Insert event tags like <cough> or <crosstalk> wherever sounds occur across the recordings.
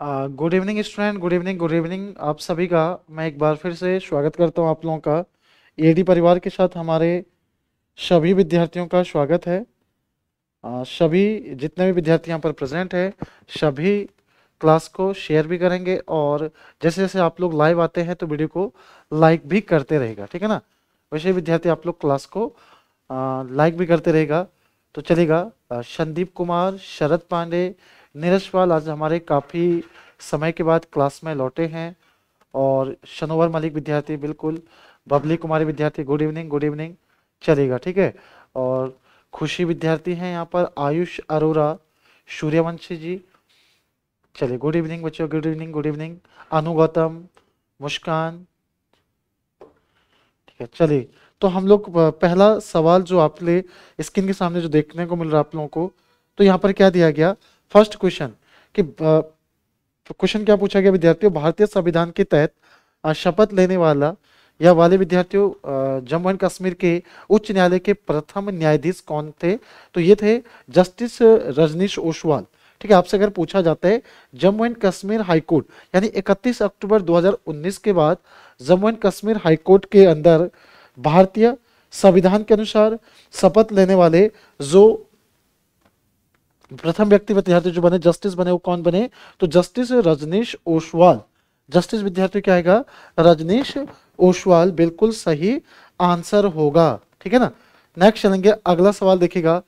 good evening student good evening good evening आप सभी का मैं एक बार फिर से स्वागत करता हूं आप लोगों का ए परिवार के साथ हमारे सभी विद्यार्थियों का स्वागत है सभी जितने भी विद्यार्थी यहाँ पर प्रेजेंट है सभी क्लास को शेयर भी करेंगे और जैसे जैसे आप लोग लाइव आते हैं तो वीडियो को लाइक भी करते रहेगा ठीक है ना वैसे विद्यार्थी आप लोग क्लास को लाइक भी करते रहेगा तो चलेगा संदीप कुमार शरद पांडे पाल आज हमारे काफ़ी समय के बाद क्लास में लौटे हैं और शनोवर मलिक विद्यार्थी बिल्कुल बबली कुमारी विद्यार्थी गुड इवनिंग गुड इवनिंग चलेगा ठीक है और खुशी विद्यार्थी हैं यहाँ पर आयुष अरोरा सूर्यवंशी जी चलिए गुड इवनिंग बच्चों good evening good evening Anu Gautam Muskan ठीक है चलिए तो हम लोग पहला सवाल जो आप ले स्क्रीन के सामने जो देखने को मिल रहा है आप लोगों को तो यहाँ पर क्या दिया गया फर्स्ट क्वेश्चन कि क्वेश्चन क्या पूछा गया विद्यार्थियों भारतीय संविधान के तहत शपथ लेने वाला या वाले विद्यार्थियों जम्मू एंड कश्मीर के उच्च न्यायालय के प्रथम न्यायाधीश कौन थे तो ये थे जस्टिस रजनीश ओसवाल ठीक है आपसे अगर पूछा जाता है जम्मू एंड कश्मीर हाईकोर्ट यानी 31 अक्टूबर 2019 के बाद जम्मू एंड कश्मीर हाईकोर्ट के अंदर भारतीय संविधान के अनुसार शपथ लेने वाले जो प्रथम व्यक्ति विद्यार्थी जो बने जस्टिस बने वो कौन बने तो जस्टिस रजनीश ओसवाल जस्टिस विद्यार्थी क्या आएगा रजनीश ओसवाल बिल्कुल सही आंसर होगा ठीक है ना नेक्स्ट चलेंगे अगला सवाल देखिएगा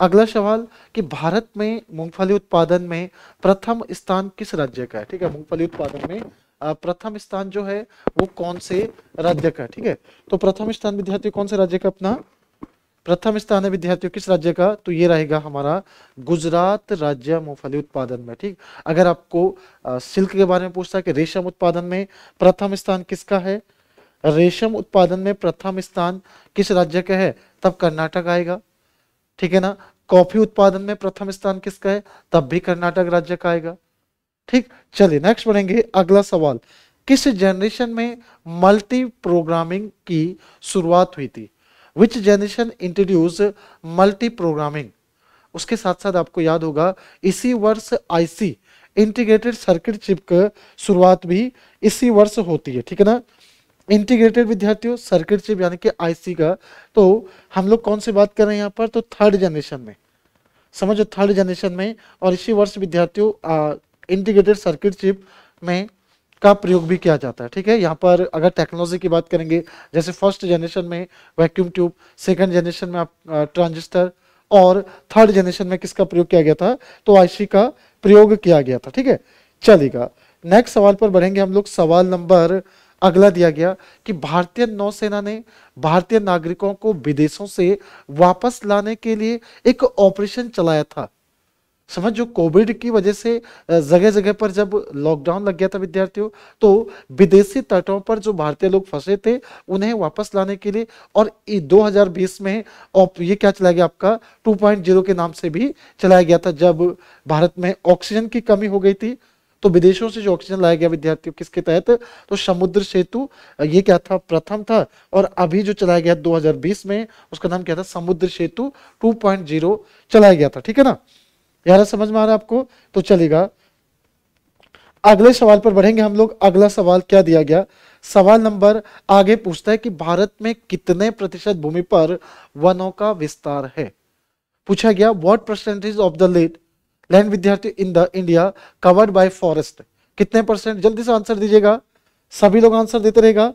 अगला सवाल कि भारत में मूंगफली उत्पादन में प्रथम स्थान किस राज्य का है ठीक है मूंगफली उत्पादन में प्रथम स्थान जो है वो कौन से राज्य का ठीक है तो प्रथम स्थान विद्यार्थियों कौन से राज्य का अपना प्रथम स्थान है विद्यार्थियों किस राज्य का तो ये रहेगा हमारा गुजरात राज्य मूंगफली उत्पादन में ठीक अगर आपको सिल्क के बारे में पूछता है कि रेशम उत्पादन में प्रथम स्थान किसका है रेशम उत्पादन में प्रथम स्थान किस राज्य का है तब कर्नाटक आएगा ठीक है ना कॉफी उत्पादन में प्रथम स्थान किसका है तब भी कर्नाटक राज्य का आएगा ठीक चलिए नेक्स्ट बढ़ेंगे अगला सवाल किस जनरेशन में मल्टी प्रोग्रामिंग की शुरुआत हुई थी which generation introduce multi programming उसके साथ साथ आपको याद होगा इसी वर्ष आईसी इंटीग्रेटेड सर्किट चिप की शुरुआत भी इसी वर्ष होती है ठीक है ना इंटीग्रेटेड विद्यार्थियों सर्किट चिप यानी कि आईसी का तो हम लोग कौन सी बात कर रहे हैं यहाँ पर तो थर्ड जनरेशन में समझो थर्ड जनरेशन में और इसी वर्ष विद्यार्थियों इंटीग्रेटेड सर्किट चिप में का प्रयोग भी किया जाता है ठीक है यहाँ पर अगर टेक्नोलॉजी की बात करेंगे जैसे फर्स्ट जनरेशन में वैक्यूम ट्यूब सेकंड जनरेशन में आप ट्रांजिस्टर और थर्ड जनरेशन में किसका प्रयोग किया गया था तो आईसी का प्रयोग किया गया था ठीक है चलेगा नेक्स्ट सवाल पर बढ़ेंगे हम लोग सवाल नंबर अगला दिया गया कि भारतीय नौसेना ने भारतीय नागरिकों को विदेशों से वापस लाने के लिए एक ऑपरेशन चलाया था समझ जो कोविड की वजह से जगह जगह पर जब लॉकडाउन लग गया था विद्यार्थियों तो विदेशी तटों पर जो भारतीय लोग फंसे थे उन्हें वापस लाने के लिए और 2020 में और ये क्या चलाया गया आपका 2.0 के नाम से भी चलाया गया था जब भारत में ऑक्सीजन की कमी हो गई थी तो विदेशों से जो ऑक्सीजन लाया गया विद्यार्थियों किसके तहत तो समुद्र सेतु ये क्या था प्रथम था और अभी जो चलाया गया 2020 में उसका नाम क्या था समुद्र सेतु 2.0 चलाया गया था ठीक है ना यारा समझ में आ रहा है आपको तो चलेगा अगले सवाल पर बढ़ेंगे हम लोग अगला सवाल क्या दिया गया सवाल नंबर आगे पूछता है कि भारत में कितने प्रतिशत भूमि पर वनों का विस्तार है पूछा गया what percentage of the let land विद्यार्थी in the India covered by forest कितने परसेंट जल्दी से आंसर दीजिएगा सभी लोग आंसर देते रहेगा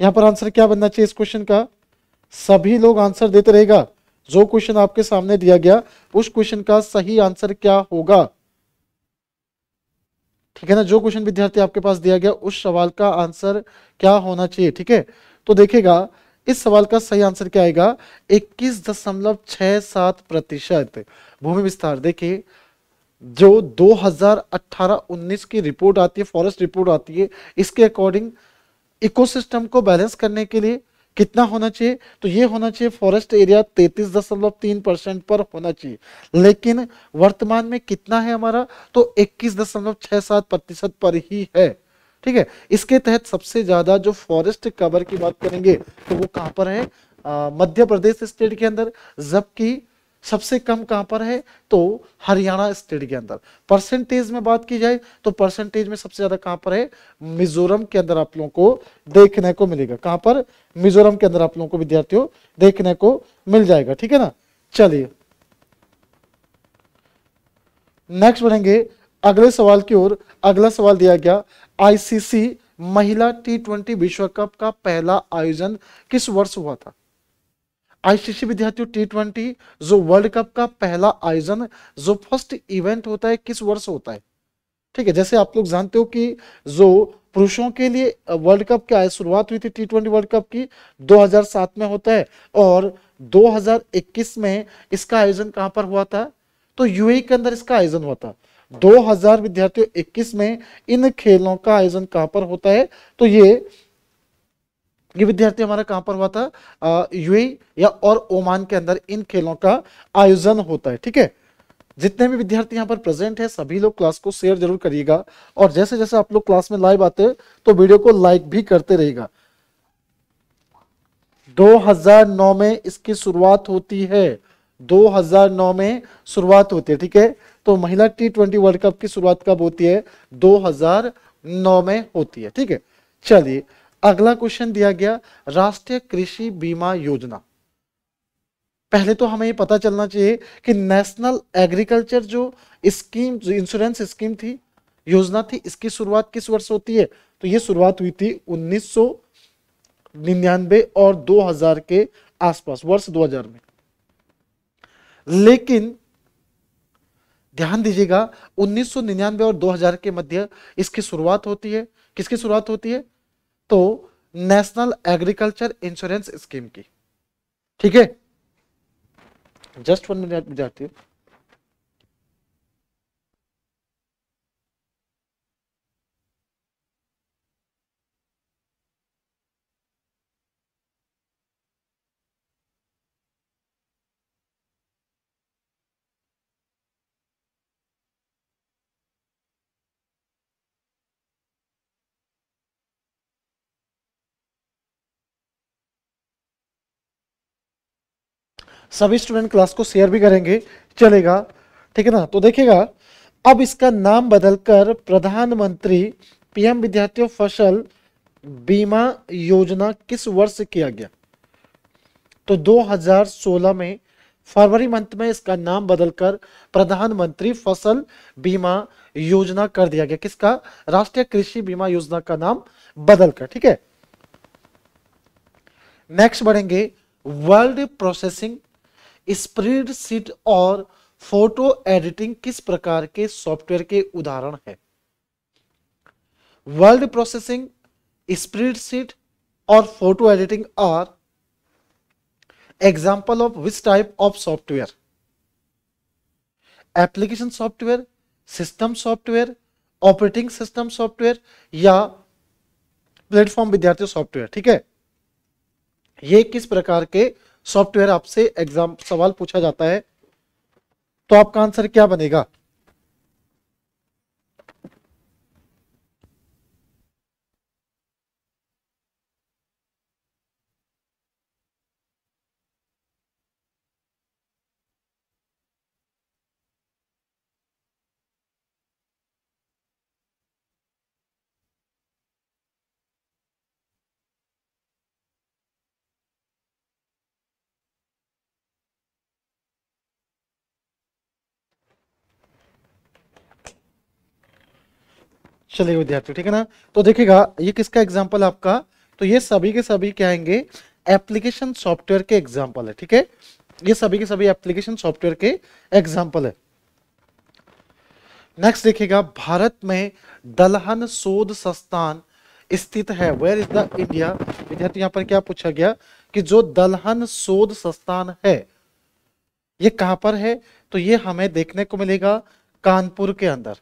यहाँ पर आंसर क्या बनना चाहिए इस क्वेश्चन का सभी लोग आंसर देते रहेगा जो क्वेश्चन आपके सामने दिया गया उस क्वेश्चन का सही आंसर क्या होगा ठीक है ना जो क्वेश्चन विद्यार्थी आपके पास दिया गया उस सवाल का आंसर क्या होना चाहिए ठीक है तो देखेगा इस सवाल का सही आंसर क्या आएगा इक्कीस दशमलव छह सात प्रतिशत भूमि विस्तार देखिए जो 2018-19 की रिपोर्ट आती है फॉरेस्ट रिपोर्ट आती है इसके अकॉर्डिंग इकोसिस्टम को बैलेंस करने के लिए कितना होना चाहिए तो ये होना चाहिए फॉरेस्ट एरिया तैतीस दशमलव तीन परसेंट पर होना चाहिए लेकिन वर्तमान में कितना है हमारा तो इक्कीस दशमलव छह सात प्रतिशत पर ही है ठीक है इसके तहत सबसे ज्यादा जो फॉरेस्ट कवर की बात करेंगे तो वो कहाँ पर है मध्य प्रदेश स्टेट के अंदर जबकि सबसे कम कहां पर है तो हरियाणा स्टेट के अंदर परसेंटेज में बात की जाए तो परसेंटेज में सबसे ज्यादा कहां पर है मिजोरम के अंदर आप लोगों को देखने को मिलेगा कहां पर मिजोरम के अंदर आप लोगों को विद्यार्थियों देखने को मिल जाएगा ठीक है ना चलिए नेक्स्ट बढ़ेंगे अगले सवाल की ओर अगला सवाल दिया गया आईसीसी महिला टी ट्वेंटी विश्व कप का पहला आयोजन किस वर्ष हुआ था आईसीसी विद्यार्थियों टी ट्वेंटी जो वर्ल्ड कप का पहला आयोजन जो फर्स्ट इवेंट होता है किस वर्ष होता है ठीक है जैसे आप लोग जानते हो कि जो पुरुषों के लिए वर्ल्ड कप आय शुरुआत हुई थी टी ट्वेंटी वर्ल्ड कप की 2007 में होता है और 2021 में इसका आयोजन कहां पर हुआ था तो यूएई e के अंदर इसका आयोजन हुआ था 2000 विद्यार्थियों 21 में इन खेलों का आयोजन कहां पर होता है तो ये ये विद्यार्थी हमारा कहाँ पर हुआ था यूएई या और ओमान के अंदर इन खेलों का आयोजन होता है ठीक है जितने भी विद्यार्थी यहाँ पर प्रेजेंट है सभी लोग क्लास को शेयर जरूर करिएगा और जैसे जैसे आप लोग क्लास में लाइव आते हैं तो वीडियो को लाइक भी करते रहेगा 2009 में इसकी शुरुआत होती है 2009 में शुरुआत होती है ठीक है तो महिला टी ट्वेंटी वर्ल्ड कप की शुरुआत कब होती है 2009 में होती है ठीक है चलिए अगला क्वेश्चन दिया गया राष्ट्रीय कृषि बीमा योजना पहले तो हमें ये पता चलना चाहिए कि नेशनल एग्रीकल्चर जो स्कीम जो इंश्योरेंस स्कीम थी योजना थी इसकी शुरुआत किस वर्ष होती है तो ये शुरुआत हुई थी उन्नीस निन्यानवे और 2000 के आसपास वर्ष 2000 में लेकिन ध्यान दीजिएगा 1999 और 2000 के मध्य इसकी शुरुआत होती है किसकी शुरुआत होती है तो नेशनल एग्रीकल्चर इंश्योरेंस स्कीम की ठीक है जस्ट वन मिनट विद्यार्थी सभी स्टूडेंट क्लास को शेयर भी करेंगे चलेगा ठीक है ना तो देखिएगा अब इसका नाम बदलकर प्रधानमंत्री पीएम विद्यार्थियों फसल बीमा योजना किस वर्ष किया गया तो 2016 में फरवरी मंथ में इसका नाम बदलकर प्रधानमंत्री फसल बीमा योजना कर दिया गया किसका राष्ट्रीय कृषि बीमा योजना का नाम बदलकर ठीक है नेक्स्ट बढ़ेंगे वर्ल्ड प्रोसेसिंग स्प्रेडशीट और फोटो एडिटिंग किस प्रकार के सॉफ्टवेयर के उदाहरण है वर्ल्ड प्रोसेसिंग स्प्रेडशीट और photo editing are example of which type of software application software system software operating system software या प्लेटफॉर्म विद्यार्थी सॉफ्टवेयर ठीक है ये किस प्रकार के सॉफ्टवेयर आपसे एग्जाम सवाल पूछा जाता है तो आपका आंसर क्या बनेगा चलिए विद्यार्थी ठीक है ना तो देखिएगा ये किसका एग्जाम्पल आपका तो ये सभी के सभी क्या आएंगे एप्लीकेशन सॉफ्टवेयर के एग्जाम्पल है ठीक है ये सभी के सभी एप्लीकेशन सॉफ्टवेयर के एग्जाम्पल है नेक्स्ट देखिएगा भारत में दलहन शोध संस्थान स्थित है वेयर इज द इंडिया विद्यार्थी यहां पर क्या पूछा गया कि जो दलहन शोध संस्थान है ये कहां पर है तो ये हमें देखने को मिलेगा कानपुर के अंदर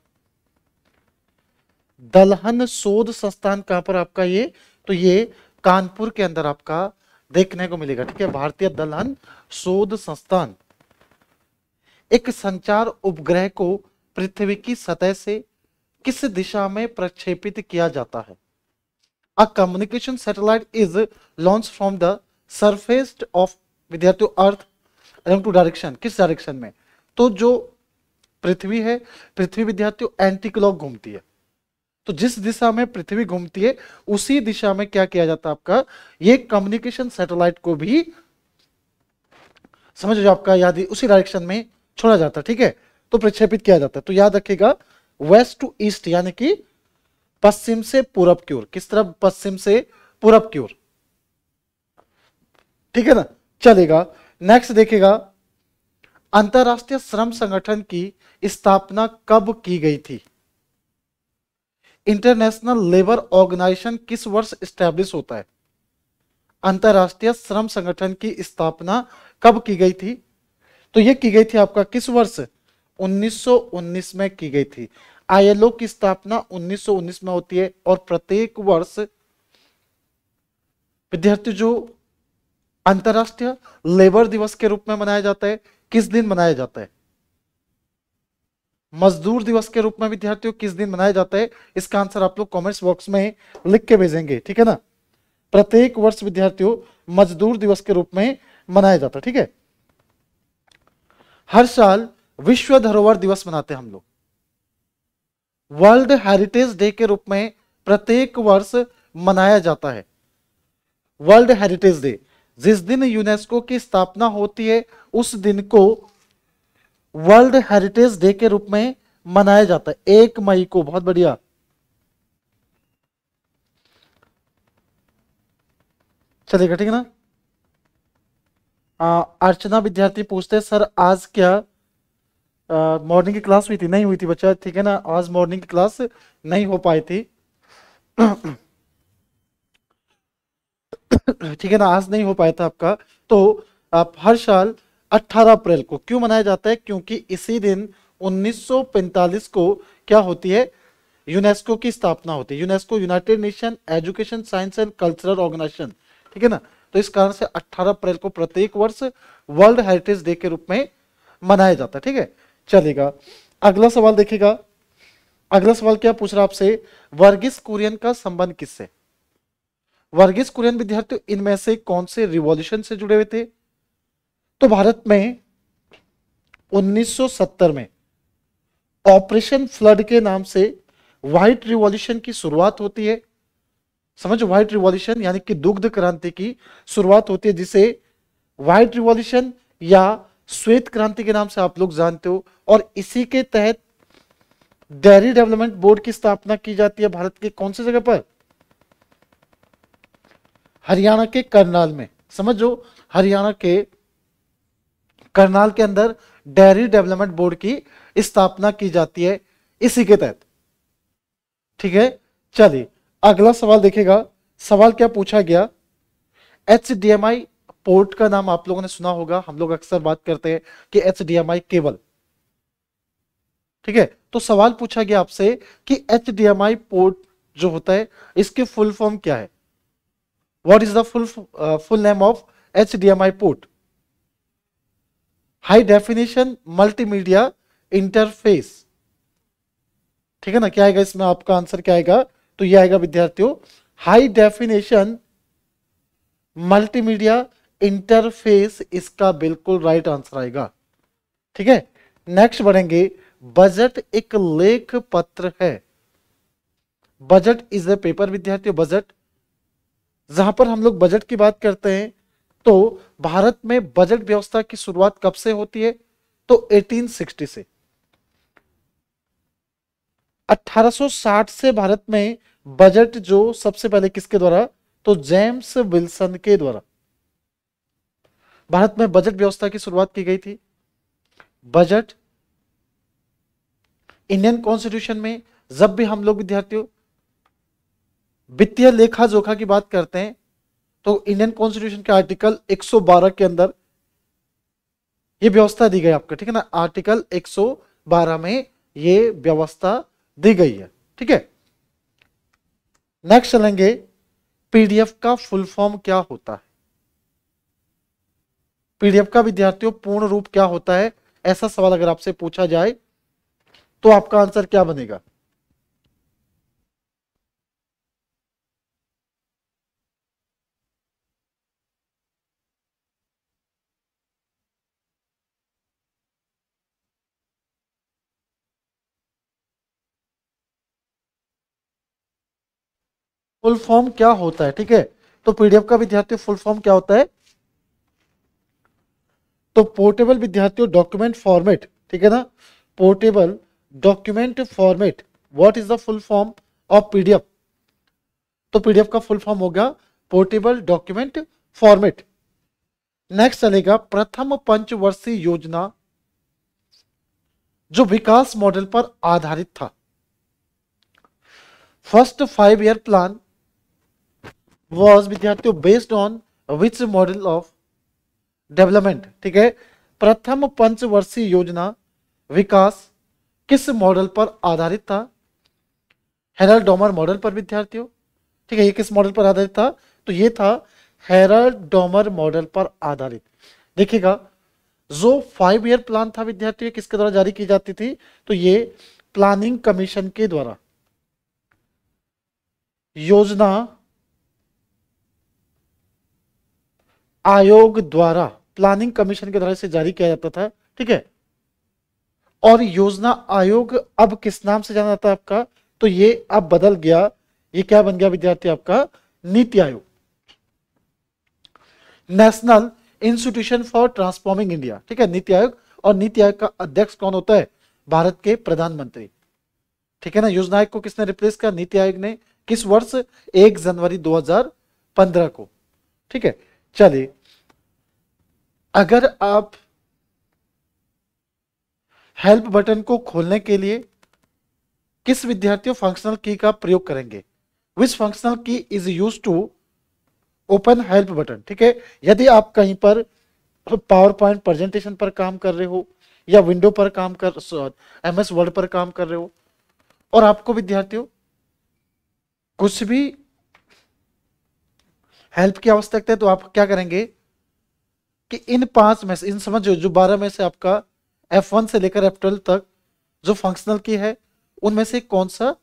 दलहन शोध संस्थान कहां पर आपका ये तो ये कानपुर के अंदर आपका देखने को मिलेगा ठीक है भारतीय दलहन शोध संस्थान एक संचार उपग्रह को पृथ्वी की सतह से किस दिशा में प्रक्षेपित किया जाता है a communication satellite is launch from the surface of विद्यार्थियों अर्थ एलॉन्ग टू डायरेक्शन किस डायरेक्शन में तो जो पृथ्वी है पृथ्वी विद्यार्थियों एंटी क्लॉक घूमती है तो जिस दिशा में पृथ्वी घूमती है उसी दिशा में क्या किया जाता है आपका ये कम्युनिकेशन सैटेलाइट को भी समझ जो आपका याद उसी डायरेक्शन में छोड़ा जाता है ठीक है तो प्रक्षेपित किया जाता है तो याद रखेगा वेस्ट टू ईस्ट यानी कि पश्चिम से पूरब की ओर किस तरफ पश्चिम से पूरब की ओर ठीक है ना चलेगा नेक्स्ट देखेगा अंतरराष्ट्रीय श्रम संगठन की स्थापना कब की गई थी इंटरनेशनल लेबर ऑर्गेनाइजेशन किस वर्ष स्टैब्लिश होता है अंतरराष्ट्रीय श्रम संगठन की स्थापना कब की गई थी तो यह की गई थी आपका किस वर्ष 1919 में की गई थी आईएलओ की स्थापना 1919 में होती है और प्रत्येक वर्ष विद्यार्थी जो अंतरराष्ट्रीय लेबर दिवस के रूप में मनाया जाता है किस दिन मनाया जाता है मजदूर दिवस के रूप में विद्यार्थियों किस दिन मनाया जाता है इसका आंसर आप लोग कमेंट्स बॉक्स में लिख के भेजेंगे ठीक है ना प्रत्येक वर्ष विद्यार्थियों मजदूर दिवस के रूप में मनाया जाता है ठीक है हर साल विश्व धरोहर दिवस मनाते हैं हम लोग वर्ल्ड हेरिटेज डे के रूप में प्रत्येक वर्ष मनाया जाता है वर्ल्ड हेरिटेज डे जिस दिन यूनेस्को की स्थापना होती है उस दिन को वर्ल्ड हेरिटेज डे के रूप में मनाया जाता है एक मई को बहुत बढ़िया चलेगा ठीक है ना आ, अर्चना विद्यार्थी पूछते सर आज क्या मॉर्निंग की क्लास हुई थी नहीं हुई थी बच्चा ठीक है ना आज मॉर्निंग की क्लास नहीं हो पाई थी <clears throat> ठीक है ना आज नहीं हो पाया था आपका तो आप हर साल 18 अप्रैल को क्यों मनाया जाता है क्योंकि इसी दिन 1945 को क्या होती है यूनेस्को की स्थापना होती है UNESCO united nation education science and cultural organization ठीक है ना तो इस कारण से 18 अप्रैल को प्रत्येक वर्ष वर्ल्ड हेरिटेज डे के रूप में मनाया जाता है ठीक है चलेगा अगला सवाल देखेगा अगला सवाल क्या पूछ रहा आपसे वर्गिस कुरियन का संबंध किससे वर्गिस कुरियन विद्यार्थियों इनमें से कौन से रिवॉल्यूशन से जुड़े हुए थे तो भारत में 1970 में ऑपरेशन फ्लड के नाम से व्हाइट रिवॉल्यूशन की शुरुआत होती है समझो व्हाइट रिवॉल्यूशन यानी कि दुग्ध क्रांति की शुरुआत होती है जिसे व्हाइट रिवॉल्यूशन या श्वेत क्रांति के नाम से आप लोग जानते हो और इसी के तहत डेयरी डेवलपमेंट बोर्ड की स्थापना की जाती है भारत के कौन से जगह पर हरियाणा के करनाल में समझो हरियाणा के करनाल के अंदर डेयरी डेवलपमेंट बोर्ड की स्थापना की जाती है इसी के तहत ठीक है चलिए अगला सवाल देखेगा सवाल क्या पूछा गया एच पोर्ट का नाम आप लोगों ने सुना होगा हम लोग अक्सर बात करते हैं कि एच केबल ठीक है तो सवाल पूछा गया आपसे कि एच पोर्ट जो होता है इसके फुल फॉर्म क्या है what is the full full name of H port high definition multimedia interface ठीक है ना क्या आएगा इसमें आपका आंसर क्या आएगा तो ये आएगा विद्यार्थियों हाई डेफिनेशन मल्टीमीडिया इंटरफेस इसका बिल्कुल राइट आंसर आएगा ठीक है नेक्स्ट बढ़ेंगे बजट एक लेख पत्र है बजट इज अ पेपर विद्यार्थियों बजट जहां पर हम लोग बजट की बात करते हैं तो भारत में बजट व्यवस्था की शुरुआत कब से होती है तो 1860 से 1860 से भारत में बजट जो सबसे पहले किसके द्वारा तो जेम्स विल्सन के द्वारा भारत में बजट व्यवस्था की शुरुआत की गई थी बजट इंडियन कॉन्स्टिट्यूशन में जब भी हम लोग विद्यार्थियों वित्तीय लेखा जोखा की बात करते हैं तो इंडियन कॉन्स्टिट्यूशन के आर्टिकल 112 के अंदर ये व्यवस्था दी गई आपको ठीक है ना आर्टिकल 112 में ये व्यवस्था दी गई है ठीक है नेक्स्ट चलेंगे पीडीएफ का फुल फॉर्म क्या होता है पीडीएफ का विद्यार्थियों पूर्ण रूप क्या होता है ऐसा सवाल अगर आपसे पूछा जाए तो आपका आंसर क्या बनेगा फुल फॉर्म क्या होता है ठीक है तो पीडीएफ का विद्यार्थी फुल फॉर्म क्या होता है तो पोर्टेबल विद्यार्थियों डॉक्यूमेंट फॉर्मेट ठीक है ना portable document format what is the full form of PDF तो पीडीएफ का फुल फॉर्म हो गया पोर्टेबल डॉक्यूमेंट फॉर्मेट नेक्स्ट चलेगा प्रथम पंचवर्षीय योजना जो विकास मॉडल पर आधारित था first five year plan was विद्यार्थियों based on which model of development ठीक है प्रथम पंचवर्षीय योजना विकास किस मॉडल पर आधारित था हेरल्ड डोमर मॉडल पर विद्यार्थियों ठीक है ये किस मॉडल पर आधारित था तो ये था हेरल्ड डोमर मॉडल पर आधारित देखिएगा जो फाइव ईयर प्लान था विद्यार्थियों किसके द्वारा जारी की जाती थी तो ये प्लानिंग कमीशन के द्वारा योजना आयोग द्वारा प्लानिंग कमीशन के द्वारा इसे जारी किया जाता था ठीक है और योजना आयोग अब किस नाम से जाना जाता है आपका तो ये अब बदल गया ये क्या बन गया विद्यार्थी आपका NITI Aayog national institution for transforming India ठीक है नीति आयोग और नीति आयोग का अध्यक्ष कौन होता है भारत के प्रधानमंत्री ठीक है ना योजना आयोग को किसने रिप्लेस किया नीति आयोग ने किस वर्ष एक जनवरी 2015 को ठीक है चलिए अगर आप हेल्प बटन को खोलने के लिए किस विद्यार्थियों फंक्शनल की का प्रयोग करेंगे which functional key is use to open help button ठीक है यदि आप कहीं पर पावर पॉइंट प्रेजेंटेशन पर काम कर रहे हो या विंडो पर काम कर एम एस वर्ड पर काम कर रहे हो और आपको विद्यार्थियों कुछ भी हेल्प की आवश्यकता है तो आप क्या करेंगे कि इन पांच में से इन समझो जो बारह में से आपका एफ वन से लेकर एफ ट्वेल्व तक जो फंक्शनल की है उनमें से कौन सा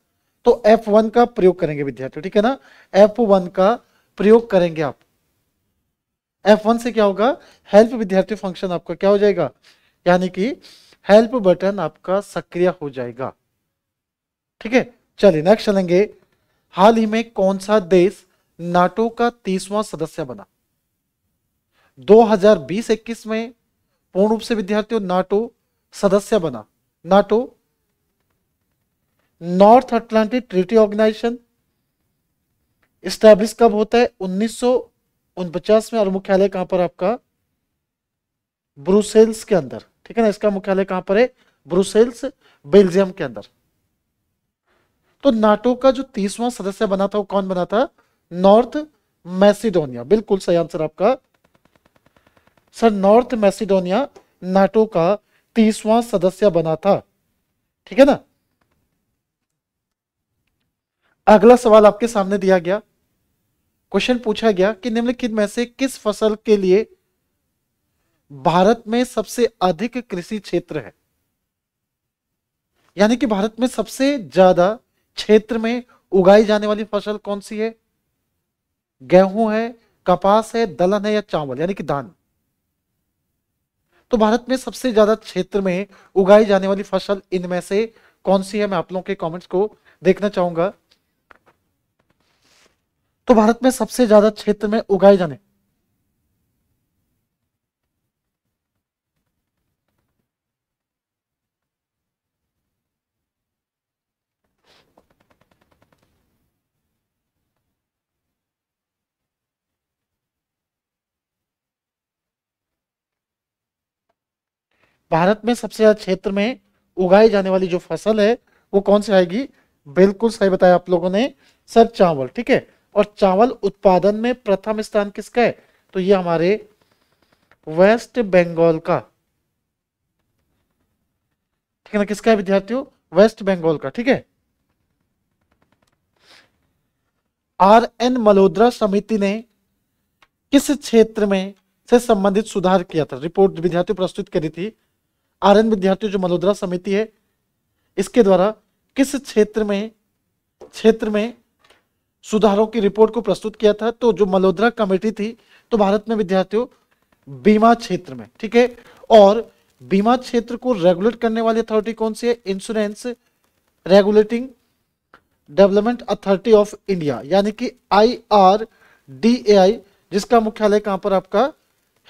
तो एफ वन का प्रयोग करेंगे विद्यार्थी ठीक है ना एफ वन का प्रयोग करेंगे आप एफ वन से क्या होगा हेल्प विद्यार्थी फंक्शन आपका क्या हो जाएगा यानी कि हेल्प बटन आपका सक्रिय हो जाएगा ठीक है चलिए नेक्स्ट चलेंगे हाल ही में कौन सा देश नाटो का तीसवां सदस्य बना 2020-21 में पूर्ण रूप से विद्यार्थियों नाटो सदस्य बना NATO north Atlantic treaty organization establish कब होता है उन्नीस में और मुख्यालय कहां पर आपका ब्रुसेल्स के अंदर ठीक है ना इसका मुख्यालय कहां पर है ब्रुसेल्स बेल्जियम के अंदर तो नाटो का जो तीसवां सदस्य बना था वो कौन बना था नॉर्थ मैसिडोनिया बिल्कुल सही आंसर आपका सर नॉर्थ मैसिडोनिया नाटो का तीसवा सदस्य बना था ठीक है ना अगला सवाल आपके सामने दिया गया क्वेश्चन पूछा गया कि निम्नलिखित में से किस फसल के लिए भारत में सबसे अधिक कृषि क्षेत्र है यानी कि भारत में सबसे ज्यादा क्षेत्र में उगाई जाने वाली फसल कौन सी है गेहूं है कपास है दलहन है या चावल यानी कि धान तो भारत में सबसे ज्यादा क्षेत्र में उगाई जाने वाली फसल इनमें से कौन सी है मैं आप लोगों के कमेंट्स को देखना चाहूंगा तो भारत में सबसे ज्यादा क्षेत्र में उगाई जाने भारत में सबसे ज्यादा क्षेत्र में उगाई जाने वाली जो फसल है वो कौन सी आएगी बिल्कुल सही बताया आप लोगों ने सर चावल ठीक है और चावल उत्पादन में प्रथम स्थान किसका है तो ये हमारे वेस्ट बंगाल का ठीक है ना किसका है विद्यार्थियों वेस्ट बंगाल का ठीक है आर एन मल्होत्रा समिति ने किस क्षेत्र में से संबंधित सुधार किया था रिपोर्ट विद्यार्थियों प्रस्तुत करी थी आर्यन विद्यार्थी जो मलोदरा समिति है इसके द्वारा किस क्षेत्र में क्षेत्र में सुधारों की रिपोर्ट को प्रस्तुत किया था तो जो मलोदरा कमेटी थी तो भारत में विद्यार्थियों बीमा क्षेत्र में ठीक है और बीमा क्षेत्र को रेगुलेट करने वाली अथॉरिटी कौन सी है insurance regulating development authority of India यानी कि आई आर डी ए आई जिसका मुख्यालय कहां पर आपका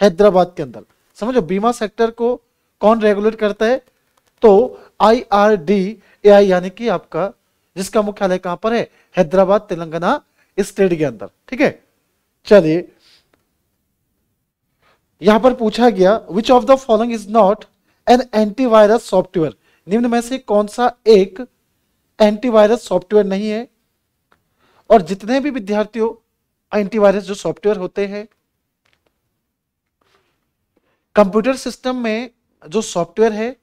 हैदराबाद के अंदर समझो बीमा सेक्टर को कौन रेगुलेट करता है तो आई आर डी ए आई यानी कि आपका जिसका मुख्यालय कहां पर है हैदराबाद तेलंगाना स्टेट के अंदर ठीक है चलिए यहां पर पूछा गया which of the following is not an antivirus software निम्न में से कौन सा एक एंटीवायरस सॉफ्टवेयर नहीं है और जितने भी विद्यार्थियों एंटीवायरस जो सॉफ्टवेयर होते हैं कंप्यूटर सिस्टम में जो सॉफ्टवेयर है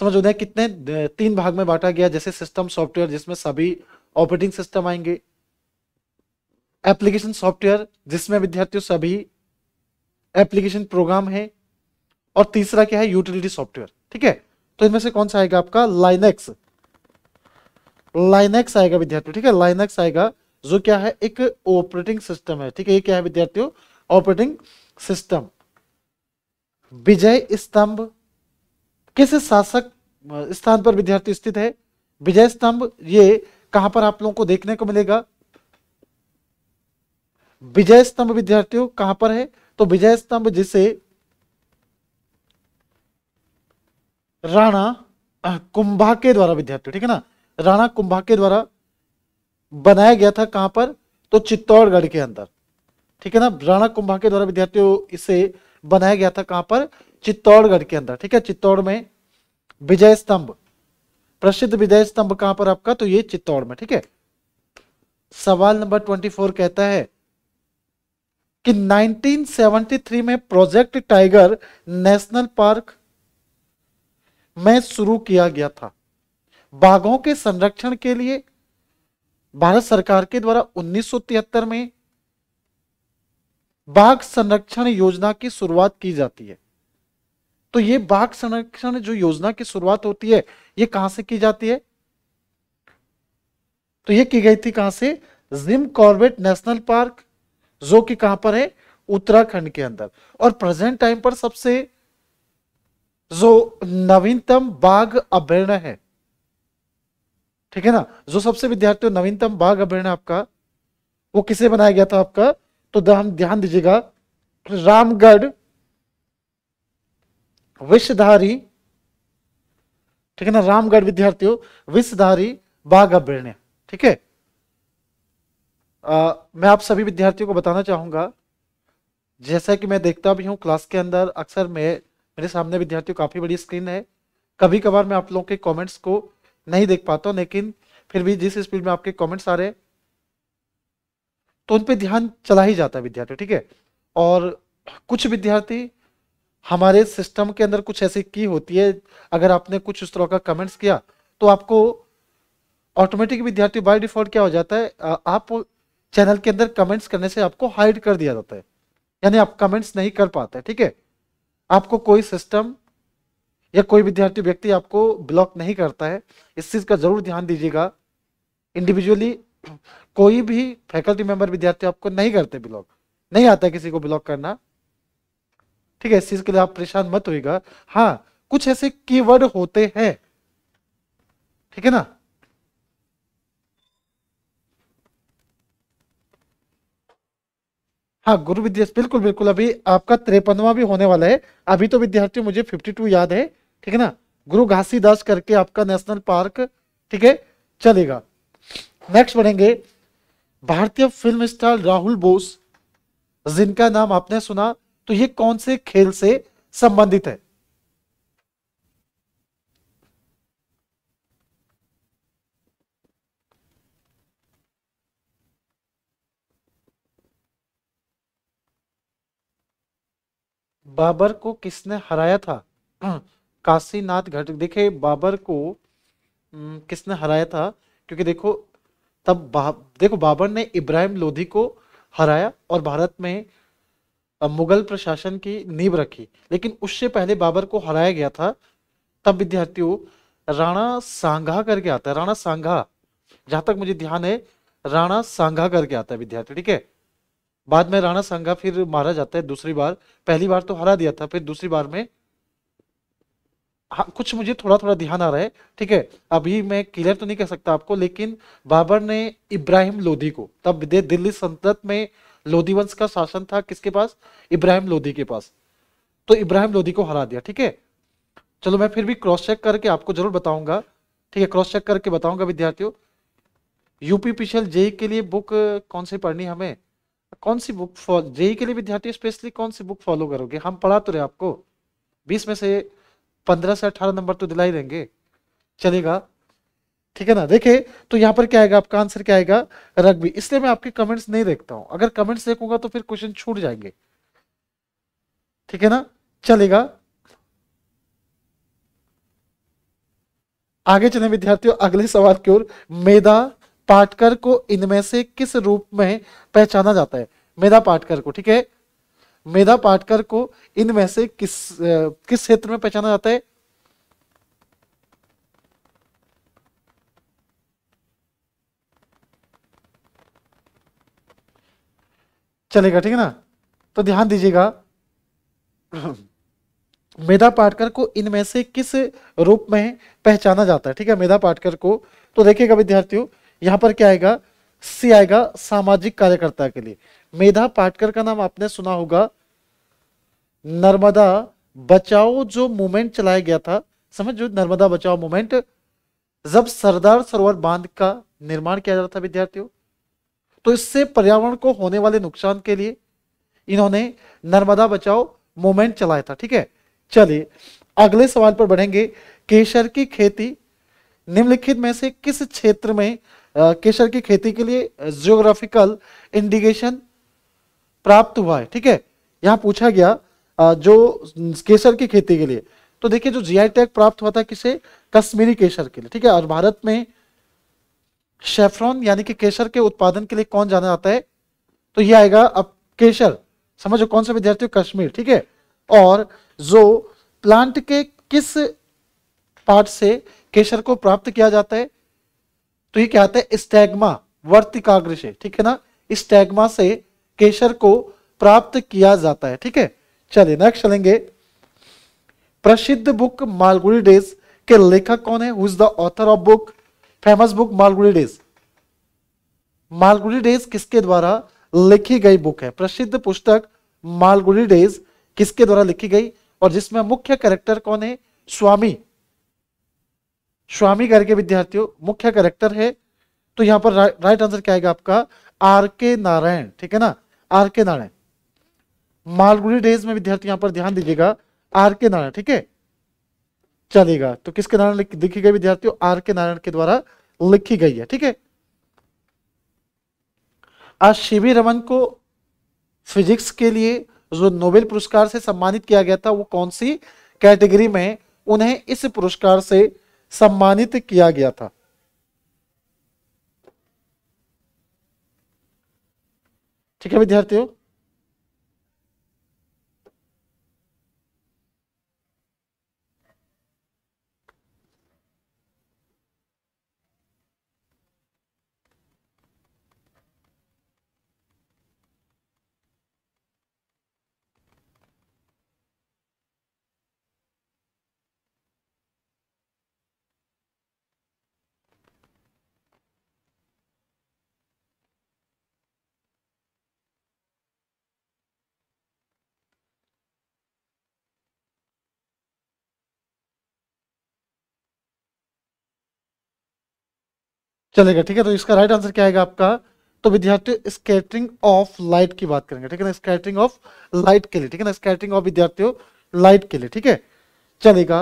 समझ उन्हें कितने तीन भाग में बांटा गया जैसे सिस्टम सॉफ्टवेयर जिसमें सभी ऑपरेटिंग सिस्टम आएंगे एप्लीकेशन सॉफ्टवेयर जिसमें विद्यार्थियों सभी एप्लीकेशन प्रोग्राम है और तीसरा क्या है यूटिलिटी सॉफ्टवेयर ठीक है तो इनमें से कौन सा आएगा आपका लाइनेक्स लाइनेक्स आएगा विद्यार्थियों ठीक है लाइनेक्स आएगा जो क्या है एक ऑपरेटिंग सिस्टम है ठीक है ये क्या है विद्यार्थियों ऑपरेटिंग सिस्टम विजय स्तंभ किस शासक स्थान पर विद्यार्थी स्थित है विजय स्तंभ ये कहां पर आप लोगों को देखने को मिलेगा विजय स्तंभ विद्यार्थियों कहां पर है तो विजय स्तंभ जिसे राणा कुंभा के द्वारा विद्यार्थियों ठीक है ना राणा कुंभा के द्वारा बनाया गया था कहां पर तो चित्तौड़गढ़ के अंदर ठीक है ना राणा कुंभा के द्वारा विद्यार्थियों इसे बनाया गया था कहां पर चित्तौड़गढ़ के अंदर ठीक है चित्तौड़ में विजय स्तंभ प्रसिद्ध विजय स्तंभ कहां पर आपका तो ये चित्तौड़ में ठीक है सवाल नंबर ट्वेंटी फोर कहता है कि 1973 में प्रोजेक्ट टाइगर नेशनल पार्क में शुरू किया गया था बाघों के संरक्षण के लिए भारत सरकार के द्वारा तिहत्तर में बाघ संरक्षण योजना की शुरुआत की जाती है तो ये बाघ संरक्षण जो योजना की शुरुआत होती है ये कहां से की जाती है तो ये की गई थी कहां से जिम कॉर्बेट नेशनल पार्क जो कि कहां पर है उत्तराखंड के अंदर और प्रेजेंट टाइम पर सबसे जो नवीनतम बाघ अभ्यारण्य है ठीक है ना जो सबसे विद्यार्थियों नवीनतम बाघ अभ्यारण्य आपका वो किसे बनाया गया था आपका तो ध्यान दीजिएगा रामगढ़ विषधारी ठीक है ना रामगढ़ विद्यार्थियों विषधारी बाघ अभ्यारण्य ठीक है मैं आप सभी विद्यार्थियों को बताना चाहूंगा जैसा कि मैं देखता भी हूँ क्लास के अंदर अक्सर मैं मेरे सामने विद्यार्थियों काफ़ी बड़ी स्क्रीन है कभी कभार मैं आप लोगों के कमेंट्स को नहीं देख पाता हूँ लेकिन फिर भी जिस स्पीड में आपके कमेंट्स आ रहे हैं तो उन पर ध्यान चला ही जाता है विद्यार्थी ठीक है और कुछ विद्यार्थी हमारे सिस्टम के अंदर कुछ ऐसी की होती है अगर आपने कुछ उस तरह का कमेंट्स किया तो आपको ऑटोमेटिक विद्यार्थी बाय डिफॉल्ट क्या हो जाता है आप चैनल के अंदर कमेंट्स करने से आपको हाइड कर दिया जाता है यानी आप कमेंट्स नहीं कर पाते ठीक है आपको कोई सिस्टम या कोई विद्यार्थी व्यक्ति आपको ब्लॉक नहीं करता है इस चीज़ का जरूर ध्यान दीजिएगा इंडिविजुअली कोई भी फैकल्टी मेंबर विद्यार्थी आपको नहीं करते ब्लॉक नहीं आता किसी को ब्लॉक करना ठीक है इस चीज के लिए आप परेशान मत होगा हाँ कुछ ऐसे कीवर्ड होते हैं ठीक है ना हाँ गुरु विद्या बिल्कुल बिल्कुल अभी आपका त्रेपनवा भी होने वाला है अभी तो विद्यार्थी मुझे 52 याद है ठीक है ना गुरु घासीदास करके आपका नेशनल पार्क ठीक है चलेगा नेक्स्ट बढ़ेंगे भारतीय फिल्म स्टार राहुल बोस जिनका नाम आपने सुना तो ये कौन से खेल से संबंधित है बाबर को किसने हराया था <clears throat> काशीनाथ घट देखे बाबर को किसने हराया था क्योंकि देखो तब बा, देखो बाबर ने इब्राहिम लोधी को हराया और भारत में मुगल प्रशासन की नींव रखी लेकिन उससे पहले बाबर को हराया गया था तब विद्यार्थियों राणा सांघा करके आता है राणा सांघा जहां तक मुझे ध्यान है राणा सांघा करके आता है विद्यार्थी ठीक है बाद में राणा सांघा फिर मारा जाता है दूसरी बार पहली बार तो हरा दिया था फिर दूसरी बार में हाँ कुछ मुझे थोड़ा थोड़ा ध्यान आ रहा है ठीक है अभी मैं क्लियर तो नहीं कह सकता आपको लेकिन बाबर ने इब्राहिम लोधी को तब दिल्ली संतत में लोधी वंश का शासन था किसके पास इब्राहिम लोधी के पास तो इब्राहिम लोधी को हरा दिया ठीक है चलो मैं फिर भी क्रॉस चेक करके आपको जरूर बताऊंगा ठीक है क्रॉस चेक करके बताऊंगा विद्यार्थियों यूपी पिछल जेई के लिए बुक कौन सी पढ़नी हमें कौन सी बुक जेई के लिए विद्यार्थी स्पेशली कौन सी बुक फॉलो करोगे हम पढ़ा तो रहे आपको बीस में से पंद्रह से अठारह नंबर तो दिला ही रहेंगे चलेगा ठीक है ना देखे तो यहाँ पर क्या आएगा आपका आंसर क्या आएगा रग्बी इसलिए मैं आपके कमेंट्स नहीं देखता हूं अगर कमेंट्स देखूंगा तो फिर क्वेश्चन छूट जाएंगे ठीक है ना चलेगा आगे चले विद्यार्थियों अगले सवाल की ओर मेधा पाटकर को इनमें से किस रूप में पहचाना जाता है मेधा पाटकर को ठीक है मेधा पाटकर को इनमें से किस किस क्षेत्र में पहचाना जाता है चलेगा ठीक है ना तो ध्यान दीजिएगा मेधा पाटकर को इनमें से किस रूप में पहचाना जाता है ठीक है मेधा पाटकर को तो देखिएगा विद्यार्थियों यहां पर क्या आएगा सी आएगा सामाजिक कार्यकर्ता के लिए मेधा पाटकर का नाम आपने सुना होगा नर्मदा बचाओ जो मूवमेंट चलाया गया था जो नर्मदा बचाओ मूवमेंट जब सरदार सरोवर बांध का निर्माण किया जा रहा था विद्यार्थियों तो इससे पर्यावरण को होने वाले नुकसान के लिए इन्होंने नर्मदा बचाओ मूवमेंट चलाया था ठीक है चलिए अगले सवाल पर बढ़ेंगे केसर की खेती निम्नलिखित में से किस क्षेत्र में केसर की खेती के लिए जियोग्राफिकल इंडिकेशन प्राप्त हुआ है ठीक है यहां पूछा गया जो केसर की खेती के लिए तो देखिए जो जीआई टैग प्राप्त हुआ था किसे कश्मीरी केसर के लिए ठीक है और भारत में शेफ्रॉन यानी कि केसर के उत्पादन के लिए कौन जाना जाता है तो ये आएगा अब केसर समझो कौन सा विद्यार्थी हो कश्मीर ठीक है और जो प्लांट के किस पार्ट से केसर को प्राप्त किया जाता है तो ये क्या आता है स्टैग्मा वर्तिकाग्र से ठीक है ना स्टैग्मा से केसर को प्राप्त किया जाता है ठीक है चलिए नेक्स्ट चलेंगे प्रसिद्ध बुक मालगुड़ी डेज के लेखक कौन है who is the author of book famous book Malgudi days Malgudi days किसके द्वारा लिखी गई बुक है प्रसिद्ध पुस्तक मालगुड़ी डेज किसके द्वारा लिखी गई और जिसमें मुख्य कैरेक्टर कौन है स्वामी स्वामी करके विद्यार्थियों मुख्य कैरेक्टर है तो यहां पर रा, राइट आंसर क्या आएगा आपका आर के नारायण ठीक है ना आर के नारायण मालगुड़ी डेज में विद्यार्थी यहाँ पर ध्यान दीजिएगा आर के नारायण ठीक है चलेगा तो किसके नारायण लिखी गई विद्यार्थियों आर के नारायण के द्वारा लिखी गई है ठीक है आज शिवी रमन को फिजिक्स के लिए जो नोबेल पुरस्कार से सम्मानित किया गया था वो कौन सी कैटेगरी में उन्हें इस पुरस्कार से सम्मानित किया गया था ठीक है विद्यार्थियों चलेगा ठीक है तो इसका राइट आंसर क्या आएगा आपका तो विद्यार्थियों स्केटरिंग ऑफ लाइट की बात करेंगे ठीक है ना स्केटरिंग ऑफ लाइट के लिए ठीक है ना स्केटरिंग ऑफ विद्यार्थियों लाइट के लिए ठीक है चलेगा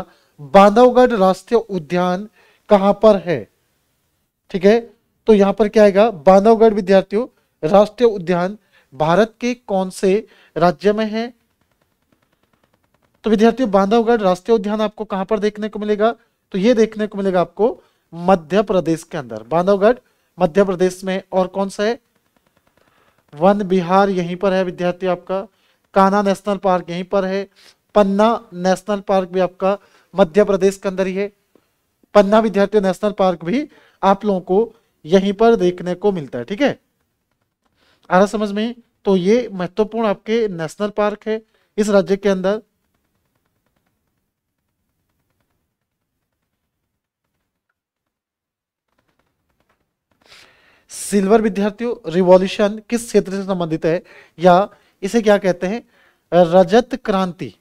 बांधवगढ़ राष्ट्रीय उद्यान कहां पर है ठीक है तो यहां पर क्या आएगा बांधवगढ़ विद्यार्थियों राष्ट्रीय उद्यान भारत के कौन से राज्य में है तो विद्यार्थियों बांधवगढ़ राष्ट्रीय उद्यान आपको कहां पर देखने को मिलेगा तो ये देखने को मिलेगा आपको मध्य प्रदेश के अंदर बांधवगढ़ मध्य प्रदेश में और कौन सा है वन बिहार यहीं पर है विद्यार्थी आपका कान्हा नेशनल पार्क यहीं पर है पन्ना नेशनल पार्क भी आपका मध्य प्रदेश के अंदर ही है पन्ना विद्यार्थी नेशनल पार्क भी आप लोगों को यहीं पर देखने को मिलता है ठीक है आ रहा समझ में तो ये महत्वपूर्ण आपके नेशनल पार्क है इस राज्य के अंदर सिल्वर विद्यार्थियों रिवॉल्यूशन किस क्षेत्र से संबंधित है या इसे क्या कहते हैं रजत क्रांति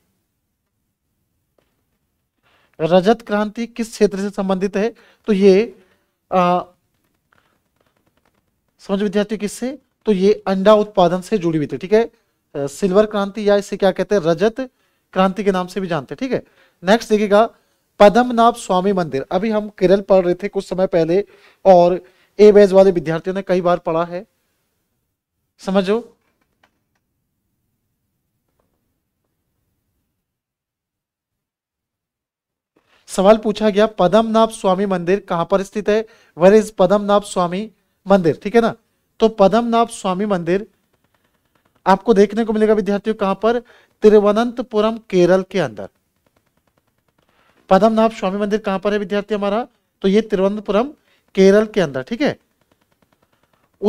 रजत क्रांति किस क्षेत्र से संबंधित है तो ये आ, समझ विद्यार्थियों किससे तो ये अंडा उत्पादन से जुड़ी हुई थी ठीक है सिल्वर क्रांति या इसे क्या कहते हैं रजत क्रांति के नाम से भी जानते हैं ठीक है नेक्स्ट देखिएगा पद्मनाभ स्वामी मंदिर अभी हम केरल पढ़ रहे थे कुछ समय पहले और ए बैज वाले विद्यार्थियों ने कई बार पढ़ा है समझो सवाल पूछा गया पदमनाभ स्वामी मंदिर कहां पर स्थित है वेर इज पदमनाभ स्वामी मंदिर ठीक है ना तो पदमनाभ स्वामी मंदिर आपको देखने को मिलेगा विद्यार्थियों कहां पर तिरुवनंतपुरम केरल के अंदर पदमनाभ स्वामी मंदिर कहां पर है विद्यार्थी हमारा तो ये तिरुवनंतपुरम केरल के अंदर ठीक है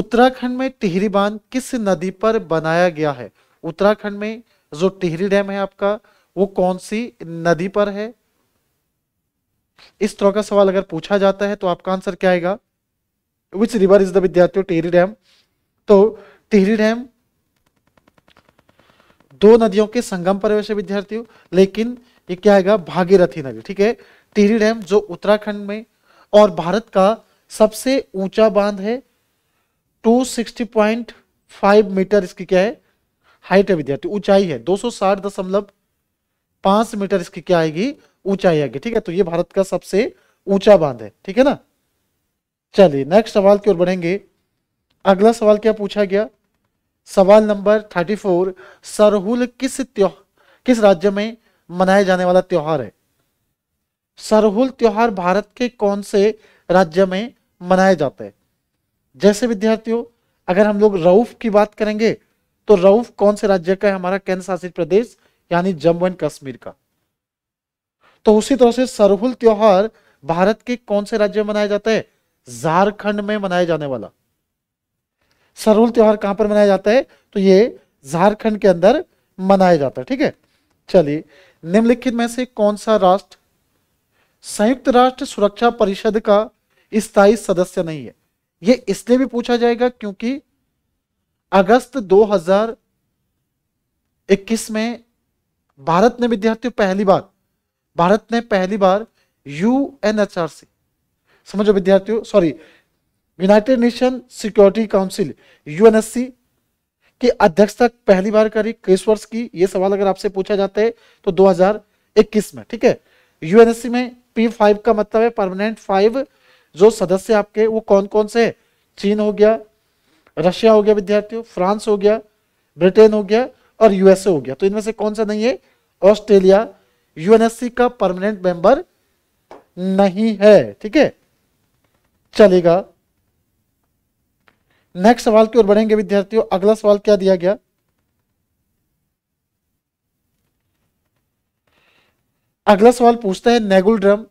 उत्तराखंड में टिहरी बांध किस नदी पर बनाया गया है उत्तराखंड में जो टिहरी डैम है आपका वो कौन सी नदी पर है इस तरह का सवाल अगर पूछा जाता है तो आपका आंसर क्या आएगा विच रिवर इज द विद्यार्थी टिहरी डैम तो टिहरी डैम दो नदियों के संगम पर वैसे विद्यार्थियों लेकिन ये क्या आएगा भागीरथी नदी ठीक है टिहरी डैम जो उत्तराखंड में और भारत का सबसे ऊंचा बांध है 260.5 मीटर इसकी क्या है हाइट है विद्यार्थी ऊंचाई है 260.5 मीटर इसकी क्या आएगी ऊंचाई आएगी ठीक है तो ये भारत का सबसे ऊंचा बांध है ठीक है ना चलिए नेक्स्ट सवाल की ओर बढ़ेंगे अगला सवाल क्या पूछा गया सवाल नंबर थर्टी फोर सरहुल किस त्योहार किस राज्य में मनाया जाने वाला त्योहार है सरहुल त्योहार भारत के कौन से राज्य में मनाया जाता है जैसे विद्यार्थियों अगर हम लोग रऊफ की बात करेंगे तो रऊफ कौन से राज्य का है हमारा केंद्र शासित प्रदेश यानी जम्मू एंड कश्मीर का तो उसी तरह से सरहुल त्योहार भारत के कौन से राज्य में मनाया जाता है झारखंड में मनाया जाने वाला सरहुल त्योहार कहां पर मनाया जाता है तो ये झारखंड के अंदर मनाया जाता है ठीक है चलिए निम्नलिखित में से कौन सा राष्ट्र संयुक्त राष्ट्र सुरक्षा परिषद का स्थायी सदस्य नहीं है ये इसलिए भी पूछा जाएगा क्योंकि अगस्त 2021 में भारत ने विद्यार्थियों पहली बार भारत ने पहली बार यू समझो विद्यार्थियों sorry united nation security council UNSC की अध्यक्षता पहली बार करी किस वर्ष की ये सवाल अगर आपसे पूछा जाता है तो 2021 में ठीक है यूएनएससी में पी फाइव का मतलब है परमानेंट फाइव जो सदस्य आपके वो कौन कौन से चीन हो गया रशिया हो गया विद्यार्थियों फ्रांस हो गया ब्रिटेन हो गया और यूएसए हो गया तो इनमें से कौन सा नहीं है ऑस्ट्रेलिया यूएनएससी का परमानेंट मेंबर नहीं है ठीक है चलेगा नेक्स्ट सवाल की ओर बढ़ेंगे विद्यार्थियों अगला सवाल क्या दिया गया अगला सवाल पूछता है ngultrum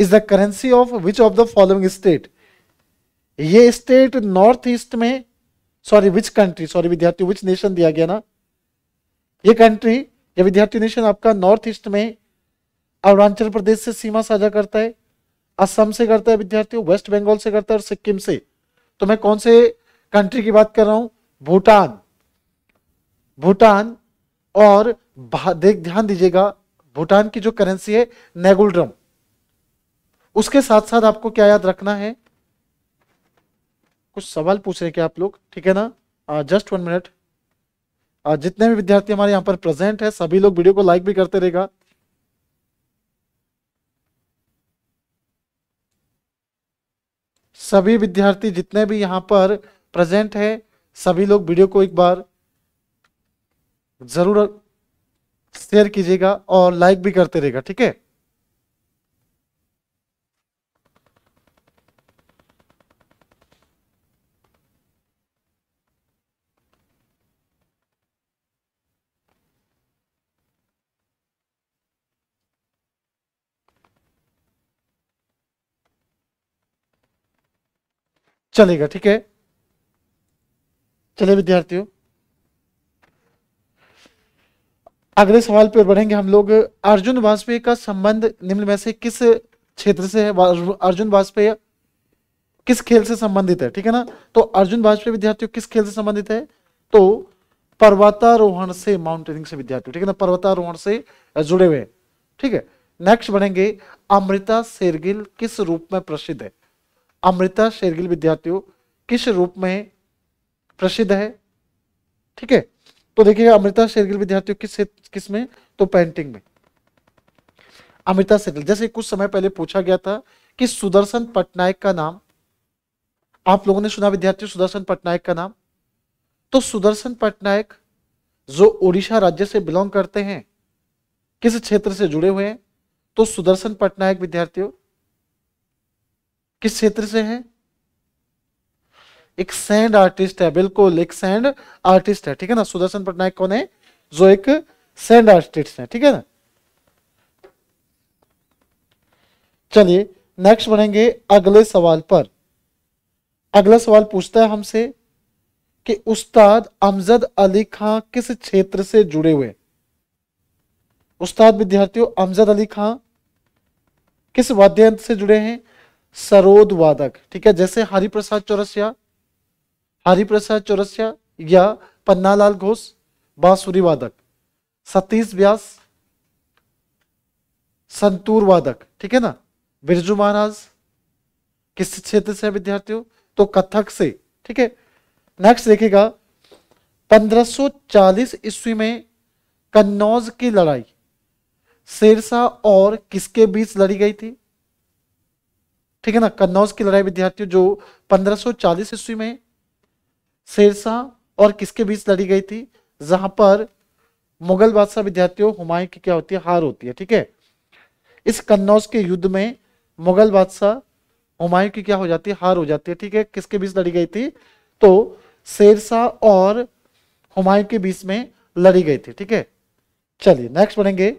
is the currency of which of the following state ये स्टेट नॉर्थ ईस्ट में सॉरी विच कंट्री सॉरी विद्यार्थी विच नेशन दिया गया ना ये कंट्री या विद्यार्थी नेशन आपका नॉर्थ ईस्ट में अरुणाचल प्रदेश से सीमा साझा करता है असम से करता है विद्यार्थियों वेस्ट बंगाल से करता है और सिक्किम से तो मैं कौन से कंट्री की बात कर रहा हूं भूटान भूटान और देख ध्यान दीजिएगा भूटान की जो करेंसी है नेगुलड्रम उसके साथ साथ आपको क्या याद रखना है कुछ सवाल पूछ रहे क्या आप लोग ठीक है ना जस्ट वन मिनट जितने भी विद्यार्थी हमारे यहाँ पर प्रेजेंट है सभी लोग वीडियो को लाइक भी करते रहेगा सभी विद्यार्थी जितने भी यहाँ पर प्रेजेंट है सभी लोग वीडियो को एक बार जरूर शेयर कीजिएगा और लाइक भी करते रहेगा ठीक है चलेगा ठीक है चलिए विद्यार्थियों अगले सवाल पर बढ़ेंगे हम लोग अर्जुन वाजपेयी का संबंध निम्न में से किस क्षेत्र से है अर्जुन वाजपेयी किस खेल से संबंधित है ठीक है ना तो अर्जुन वाजपेयी विद्यार्थियों किस खेल से संबंधित है तो पर्वतारोहण से माउंटेनिंग से विद्यार्थियों ठीक है ना पर्वतारोहण से जुड़े हुए हैं ठीक है नेक्स्ट बढ़ेंगे अमृता शेरगिल किस रूप में प्रसिद्ध है अमृता शेरगिल विद्यार्थियों किस रूप में प्रसिद्ध है ठीक है तो देखिएगा अमृता शेरगिल विद्यार्थियों किस किस में तो पेंटिंग में अमृता शेरगिल जैसे कुछ समय पहले पूछा गया था कि सुदर्शन पटनायक का नाम आप लोगों ने सुना विद्यार्थियों सुदर्शन पटनायक का नाम तो सुदर्शन पटनायक जो ओडिशा राज्य से बिलोंग करते हैं किस क्षेत्र से जुड़े हुए हैं तो सुदर्शन पटनायक विद्यार्थियों किस क्षेत्र से है एक सैंड आर्टिस्ट है बिल्कुल एक सैंड आर्टिस्ट है ठीक है ना सुदर्शन पटनायक कौन है जो एक सैंड आर्टिस्ट है ठीक है ना चलिए नेक्स्ट बढ़ेंगे अगले सवाल पर अगला सवाल पूछता है हमसे कि उस्ताद अमजद अली खां किस क्षेत्र से जुड़े हुए उस्ताद विद्यार्थियों अमजद अली खां किस वाद्य यंत्र से जुड़े हैं सरोद वादक ठीक है जैसे हरिप्रसाद चौरसिया हरिप्रसाद चौरसिया या पन्नालाल घोष बांसुरी वादक सतीश व्यास संतूर वादक ठीक है ना बिरजू महाराज किस क्षेत्र से विद्यार्थियों तो कथक से ठीक है नेक्स्ट देखिएगा 1540 ईस्वी में कन्नौज की लड़ाई शेरशाह और किसके बीच लड़ी गई थी ठीक है ना कन्नौज की लड़ाई विद्यार्थियों जो 1540 ईस्वी में शेरशाह और किसके बीच लड़ी गई थी जहां पर मुगल बादशाह विद्यार्थियों हुमायूं की क्या होती है हार होती है ठीक है इस कन्नौज के युद्ध में मुगल बादशाह हुमायूं की क्या हो जाती है हार हो जाती है ठीक है किसके बीच लड़ी गई थी तो शेरशाह और हुमायूं के बीच में लड़ी गई थी ठीक है चलिए नेक्स्ट बढ़ेंगे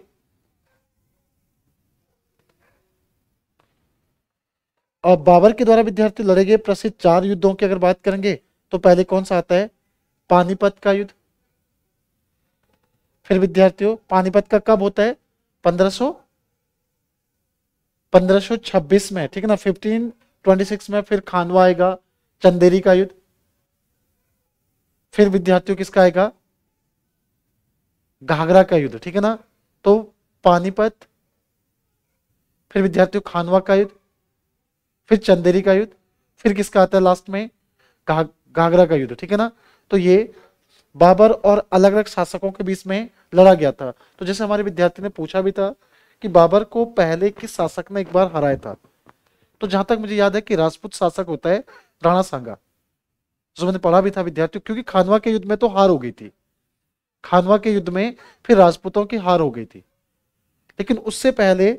और बाबर के द्वारा विद्यार्थी लड़े गए प्रसिद्ध चार युद्धों की अगर बात करेंगे तो पहले कौन सा आता है पानीपत का युद्ध फिर विद्यार्थियों पानीपत का कब होता है 1500 1526 में ठीक है ना 1526 में फिर खानवा आएगा चंदेरी का युद्ध फिर विद्यार्थियों किसका आएगा घाघरा का युद्ध ठीक है ना तो पानीपत फिर विद्यार्थियों खानवा का युद्ध फिर चंदेरी का युद्ध फिर किसका आता है लास्ट में घाघरा का युद्ध ठीक है ना तो ये बाबर और अलग अलग शासकों के बीच में लड़ा गया था तो जैसे हमारे विद्यार्थी ने पूछा भी था कि बाबर को पहले किस शासक ने एक बार हराया था तो जहां तक मुझे याद है कि राजपूत शासक होता है राणा सांगा जो मैंने पढ़ा भी था विद्यार्थियों क्योंकि खानवा के युद्ध में तो हार हो गई थी खानवा के युद्ध में फिर राजपूतों की हार हो गई थी लेकिन उससे पहले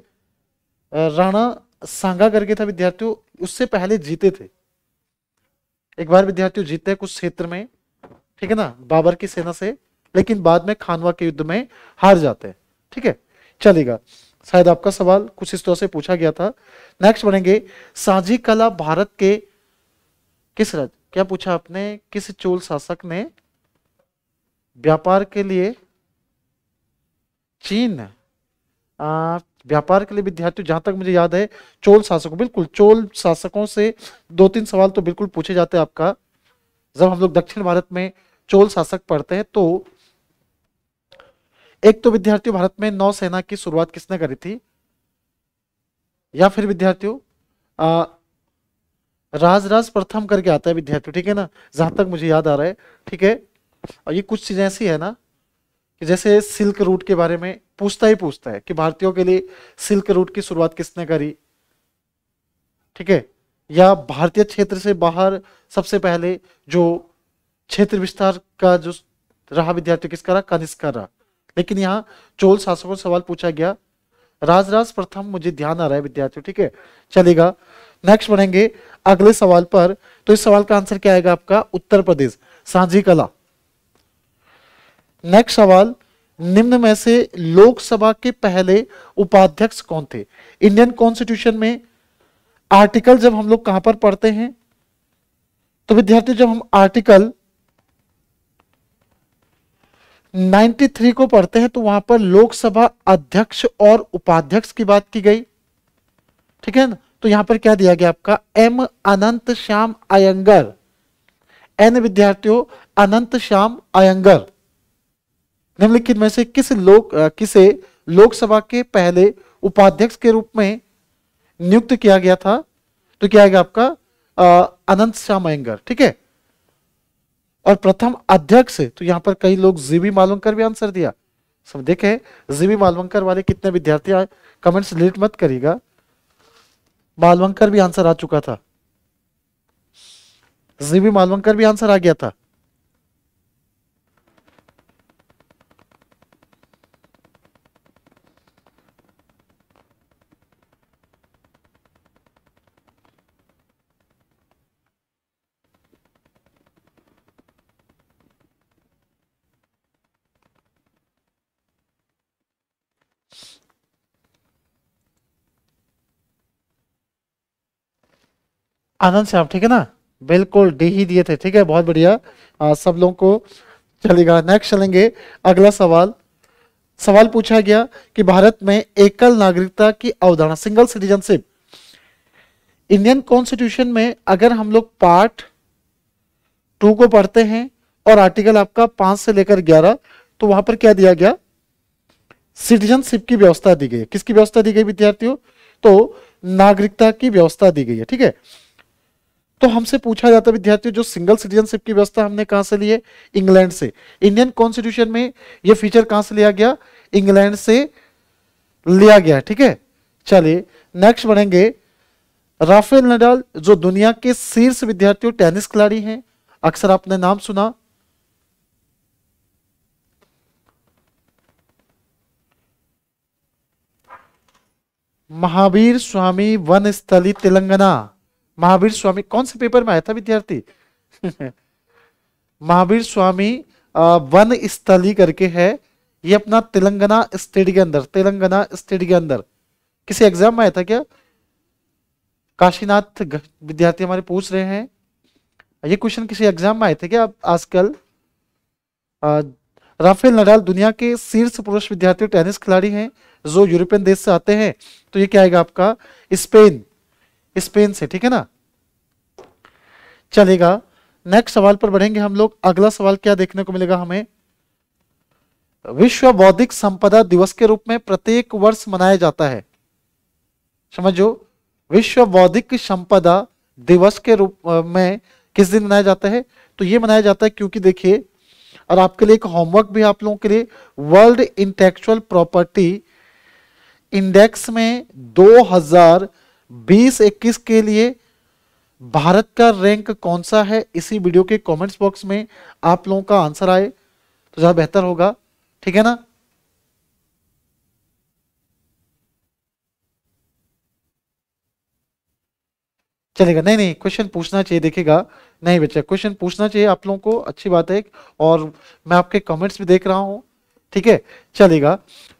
राणा सांगा करके था विद्यार्थियों उससे पहले जीते थे एक बार विद्यार्थियों जीते कुछ क्षेत्र में ठीक है ना बाबर की सेना से लेकिन बाद में खानवा के युद्ध में हार जाते हैं ठीक है चलेगा शायद आपका सवाल कुछ इस तरह से पूछा गया था नेक्स्ट बनेंगे साझी कला भारत के किस राज्य क्या पूछा आपने किस चोल शासक ने व्यापार के लिए चीन आ, व्यापार के लिए विद्यार्थियों जहां तक मुझे याद है चोल शासकों बिल्कुल चोल शासकों से दो तीन सवाल तो बिल्कुल पूछे जाते हैं आपका जब हम लोग दक्षिण भारत में चोल शासक पढ़ते हैं तो एक तो विद्यार्थियों भारत में नौसेना की शुरुआत किसने करी थी या फिर विद्यार्थियों राजराज प्रथम करके आता है विद्यार्थियों ठीक है ना जहां तक मुझे याद आ रहा है ठीक है और ये कुछ चीजें ऐसी है ना कि जैसे सिल्क रूट के बारे में पूछता ही पूछता है कि भारतीयों के लिए सिल्क रूट की शुरुआत किसने करी ठीक है या भारतीय क्षेत्र से बाहर सबसे पहले जो क्षेत्र विस्तार का जो रहा विद्यार्थी किसका रहा कनिष्का रहा लेकिन यहाँ चोल शासकों से सवाल पूछा गया राजराज प्रथम मुझे ध्यान आ रहा है विद्यार्थियों ठीक है चलेगा नेक्स्ट बढ़ेंगे अगले सवाल पर तो इस सवाल का आंसर क्या आएगा आपका उत्तर प्रदेश सांझी कला नेक्स्ट सवाल निम्न में से लोकसभा के पहले उपाध्यक्ष कौन थे इंडियन कॉन्स्टिट्यूशन में आर्टिकल जब हम लोग कहां पर पढ़ते हैं तो विद्यार्थी जब हम आर्टिकल 93 को पढ़ते हैं तो वहां पर लोकसभा अध्यक्ष और उपाध्यक्ष की बात की गई ठीक है ना तो यहां पर क्या दिया गया आपका एम अनंत श्याम अयंगर एन विद्यार्थियों अनंत श्याम अयंगर निम्नलिखित में से किस लोक किसे लोकसभा के पहले उपाध्यक्ष के रूप में नियुक्त किया गया था तो क्या आएगा आपका अनंत श्याम अयंगर ठीक है और प्रथम अध्यक्ष तो यहां पर कई लोग जीबी मालवंकर भी आंसर दिया सब देखे जीबी मालवंकर वाले कितने विद्यार्थी आए कमेंट्स लेट मत करिएगा मालवंकर भी आंसर आ चुका था जीबी मालवंकर भी आंसर आ गया था आनंद से आप ठीक है ना बिल्कुल डी ही दिए थे ठीक है बहुत बढ़िया सब लोगों को चलेगा नेक्स्ट चलेंगे अगला सवाल सवाल पूछा गया कि भारत में एकल नागरिकता की अवधारणा सिंगल सिटीजनशिप इंडियन कॉन्स्टिट्यूशन में अगर हम लोग पार्ट टू को पढ़ते हैं और आर्टिकल आपका पांच से लेकर ग्यारह तो वहां पर क्या दिया गया सिटीजनशिप की व्यवस्था दी गई किसकी व्यवस्था दी गई विद्यार्थियों तो नागरिकता की व्यवस्था दी गई है ठीक है तो हमसे पूछा जाता है विद्यार्थियों जो सिंगल सिटीजनशिप की व्यवस्था हमने कहां से ली है इंग्लैंड से इंडियन कॉन्स्टिट्यूशन में यह फीचर कहां से लिया गया इंग्लैंड से लिया गया ठीक है चलिए नेक्स्ट बढ़ेंगे राफेल नडाल जो दुनिया के शीर्ष विद्यार्थियों टेनिस खिलाड़ी हैं अक्सर आपने नाम सुना महावीर स्वामी वन स्थली तेलंगाना महावीर स्वामी कौन से पेपर में आया था विद्यार्थी <laughs> महावीर स्वामी वन स्थली करके है ये अपना तेलंगाना स्टेट के अंदर तेलंगाना स्टेट के अंदर किसी एग्जाम में आया था क्या काशीनाथ विद्यार्थी हमारे पूछ रहे हैं ये क्वेश्चन किसी एग्जाम में आए थे क्या आजकल राफेल नडाल दुनिया के शीर्ष पुरुष विद्यार्थी टेनिस खिलाड़ी हैं जो यूरोपियन देश से आते हैं तो ये क्या आएगा आपका स्पेन स्पेन से ठीक है ना चलेगा नेक्स्ट सवाल पर बढ़ेंगे हम लोग अगला सवाल क्या देखने को मिलेगा हमें विश्व बौद्धिक संपदा दिवस के रूप में प्रत्येक वर्ष मनाया जाता है समझो विश्व बौद्धिक संपदा दिवस के रूप में किस दिन मनाया जाता है तो यह मनाया जाता है क्योंकि देखिए और आपके लिए एक होमवर्क भी आप लोगों के लिए वर्ल्ड इंटेक्चुअल प्रॉपर्टी इंडेक्स में 2000 बीस इक्कीस के लिए भारत का रैंक कौन सा है इसी वीडियो के कमेंट्स बॉक्स में आप लोगों का आंसर आए तो ज़्यादा बेहतर होगा ठीक है ना चलेगा नहीं नहीं क्वेश्चन पूछना चाहिए देखेगा नहीं बच्चा क्वेश्चन पूछना चाहिए आप लोगों को अच्छी बात है और मैं आपके कमेंट्स भी देख रहा हूं ठीक है चलेगा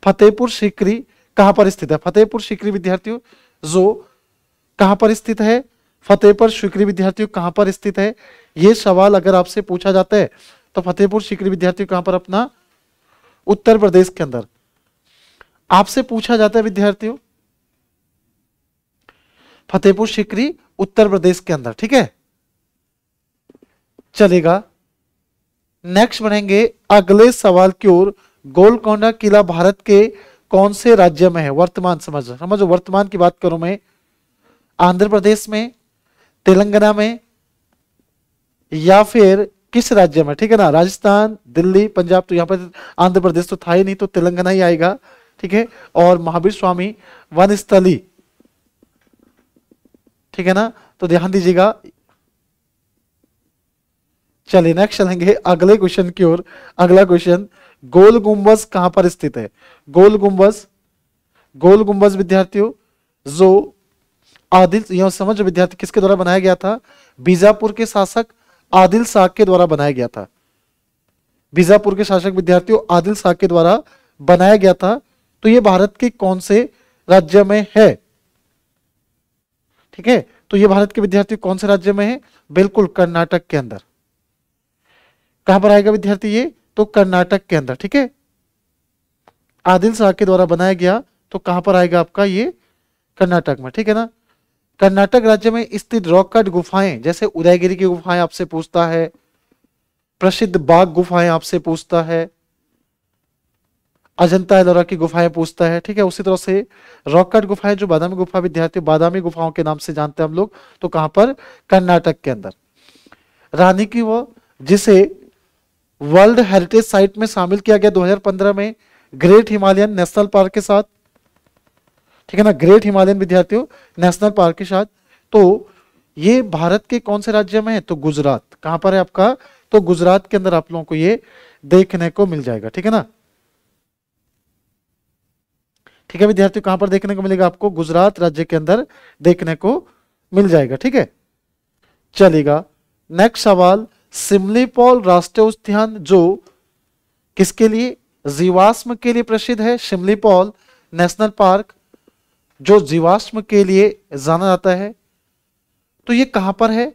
फतेहपुर सिकरी कहां पर स्थित है फतेहपुर सिकरी विद्यार्थियों जो कहां पर स्थित है फतेहपुर शिकरी विद्यार्थियों कहां पर स्थित है ये सवाल अगर आपसे पूछा जाता है तो फतेहपुर सिकरी विद्यार्थियों कहां पर अपना उत्तर प्रदेश के अंदर आपसे पूछा जाता है विद्यार्थियों फतेहपुर सिकरी उत्तर प्रदेश के अंदर ठीक है चलेगा नेक्स्ट बढ़ेंगे अगले सवाल की ओर गोलकोंडा किला भारत के कौन से राज्य में है वर्तमान समझ समझो वर्तमान की बात करूं मैं आंध्र प्रदेश में तेलंगाना में या फिर किस राज्य में ठीक है ना राजस्थान दिल्ली पंजाब तो यहाँ पर आंध्र प्रदेश तो था ही नहीं तो तेलंगाना ही आएगा ठीक है और महावीर स्वामी वन स्थली ठीक है ना तो ध्यान दीजिएगा चलिए नेक्स्ट चलेंगे अगले क्वेश्चन की ओर अगला क्वेश्चन गोल गुंबज कहां पर स्थित है गोल गुंबज गोल गुंबज विद्यार्थियों जो आदिल यहां समझ विद्यार्थी किसके द्वारा बनाया गया था बीजापुर के शासक आदिल शाह के द्वारा बनाया गया था बीजापुर के शासक विद्यार्थियों आदिल शाह के द्वारा बनाया गया था तो यह भारत के कौन से राज्य में है ठीक है तो यह भारत के विद्यार्थी कौन से राज्य में है बिल्कुल कर्नाटक के अंदर कहां पर आएगा विद्यार्थी ये तो कर्नाटक के अंदर ठीक है आदिल शाह के द्वारा बनाया गया तो कहां पर आएगा आपका ये कर्नाटक में ठीक है ना कर्नाटक राज्य में स्थित रॉक कट गुफाएं जैसे उदयगिरी की गुफाएं आपसे पूछता है प्रसिद्ध बाघ गुफाएं आपसे पूछता है अजंता एलोरा की गुफाएं पूछता है ठीक है उसी तरह से रॉक कट गुफाएं जो बादामी गुफा विद्यार्थी बादामी गुफाओं के नाम से जानते हैं हम लोग तो कहां पर कर्नाटक के अंदर रानी की वो जिसे वर्ल्ड हेरिटेज साइट में शामिल किया गया 2015 में ग्रेट हिमालयन नेशनल पार्क के साथ ठीक है ना ग्रेट हिमालयन विद्यार्थियों नेशनल पार्क के साथ तो ये भारत के कौन से राज्य में है तो गुजरात कहां पर है आपका तो गुजरात के अंदर आप लोगों को ये देखने को मिल जाएगा ठीक है ना ठीक है विद्यार्थियों कहां पर देखने को मिलेगा आपको गुजरात राज्य के अंदर देखने को मिल जाएगा ठीक है चलेगा नेक्स्ट सवाल सिमलीपोल राष्ट्रीय उद्यान जो किसके लिए जीवाश्म के लिए प्रसिद्ध है सिमलीपोल नेशनल पार्क जो जीवाश्म के लिए जाना जाता है तो ये कहां पर है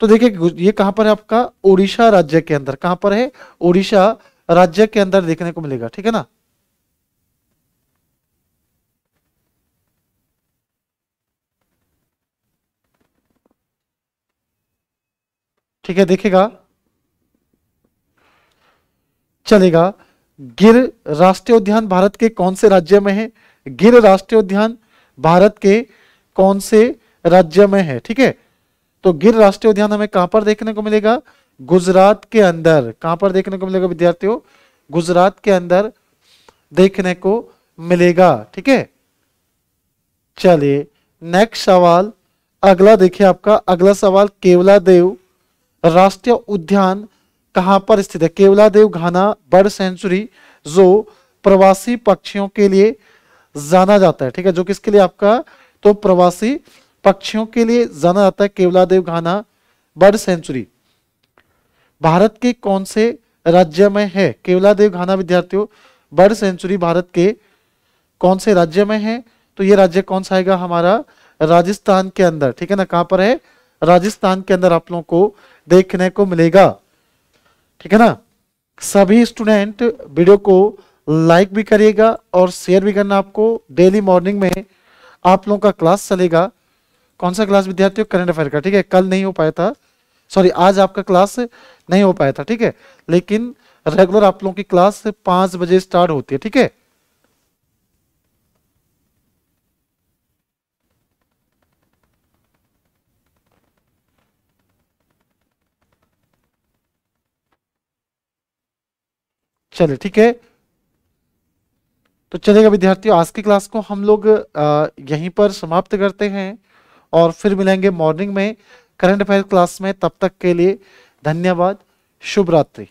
तो देखिए ये कहां पर है आपका ओडिशा राज्य के अंदर कहां पर है ओडिशा राज्य के अंदर देखने को मिलेगा ठीक है ना ठीक है देखेगा चलेगा गिर राष्ट्रीय उद्यान भारत के कौन से राज्य में है गिर राष्ट्रीय उद्यान भारत के कौन से राज्य में है ठीक है तो गिर राष्ट्रीय उद्यान हमें कहां पर देखने को मिलेगा गुजरात के अंदर कहां पर देखने को मिलेगा विद्यार्थियों गुजरात के अंदर देखने को मिलेगा ठीक है चलिए नेक्स्ट सवाल अगला देखिए आपका अगला सवाल केवला देव राष्ट्रीय उद्यान कहां पर स्थित है केवला देव घाना बर्ड सेंचुरी जो प्रवासी पक्षियों के लिए जाना जाता है ठीक है जो किसके लिए आपका तो प्रवासी पक्षियों के लिए जाना जाता है केवलादेव घाना बर्ड सेंचुरी भारत के कौन से राज्य में है केवलादेव घाना विद्यार्थियों बर्ड सेंचुरी भारत के कौन से राज्य में है तो ये राज्य कौन सा आएगा हमारा राजस्थान के अंदर ठीक है ना कहां पर है राजस्थान के अंदर आप लोगों को देखने को मिलेगा ठीक है ना सभी स्टूडेंट वीडियो को लाइक भी करिएगा और शेयर भी करना आपको डेली मॉर्निंग में आप लोगों का क्लास चलेगा कौन सा क्लास विद्यार्थियों करंट अफेयर का ठीक है कल नहीं हो पाया था सॉरी आज आपका क्लास नहीं हो पाया था ठीक है लेकिन रेगुलर आप लोगों की क्लास पांच बजे स्टार्ट होती है ठीक है चलिए ठीक है तो चलेगा विद्यार्थियों आज की क्लास को हम लोग यहीं पर समाप्त करते हैं और फिर मिलेंगे मॉर्निंग में करंट अफेयर क्लास में तब तक के लिए धन्यवाद शुभ रात्रि